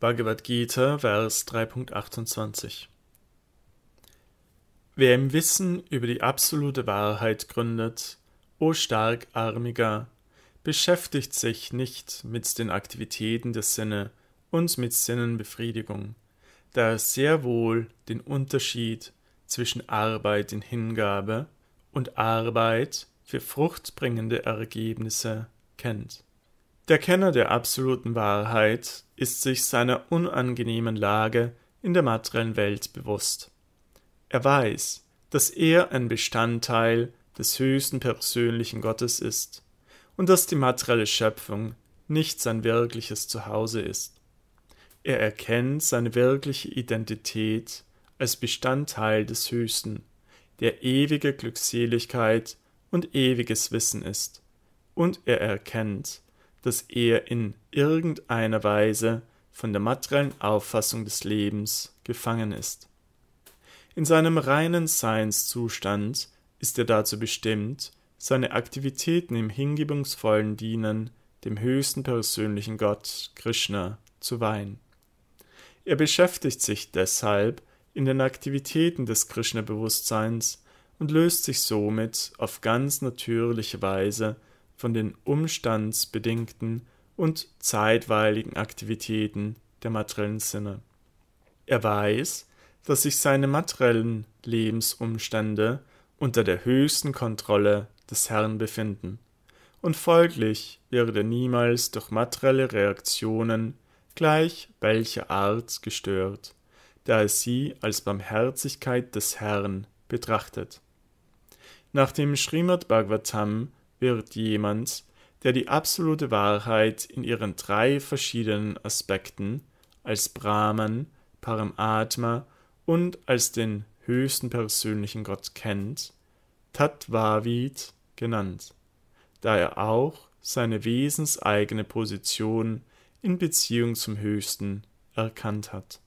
Bhagavad Gita, Vers 3.28 Wer im Wissen über die absolute Wahrheit gründet, o starkarmiger, beschäftigt sich nicht mit den Aktivitäten der Sinne und mit Sinnenbefriedigung, da er sehr wohl den Unterschied zwischen Arbeit in Hingabe und Arbeit für fruchtbringende Ergebnisse kennt. Der Kenner der absoluten Wahrheit ist sich seiner unangenehmen Lage in der materiellen Welt bewusst. Er weiß, dass er ein Bestandteil des höchsten persönlichen Gottes ist und dass die materielle Schöpfung nicht sein wirkliches Zuhause ist. Er erkennt seine wirkliche Identität als Bestandteil des Höchsten, der ewige Glückseligkeit und ewiges Wissen ist, und er erkennt, dass er in irgendeiner Weise von der materiellen Auffassung des Lebens gefangen ist. In seinem reinen Seinszustand ist er dazu bestimmt, seine Aktivitäten im hingebungsvollen Dienen dem höchsten persönlichen Gott Krishna zu weihen. Er beschäftigt sich deshalb in den Aktivitäten des Krishna-Bewusstseins und löst sich somit auf ganz natürliche Weise von den umstandsbedingten und zeitweiligen Aktivitäten der materiellen Sinne. Er weiß, dass sich seine materiellen Lebensumstände unter der höchsten Kontrolle des Herrn befinden, und folglich wird er niemals durch materielle Reaktionen gleich welcher Art gestört, da er sie als Barmherzigkeit des Herrn betrachtet. Nach dem Srimad Bhagavatam wird jemand, der die absolute Wahrheit in ihren drei verschiedenen Aspekten als Brahman, Paramatma und als den höchsten persönlichen Gott kennt, Tatvavid genannt, da er auch seine wesenseigene Position in Beziehung zum Höchsten erkannt hat.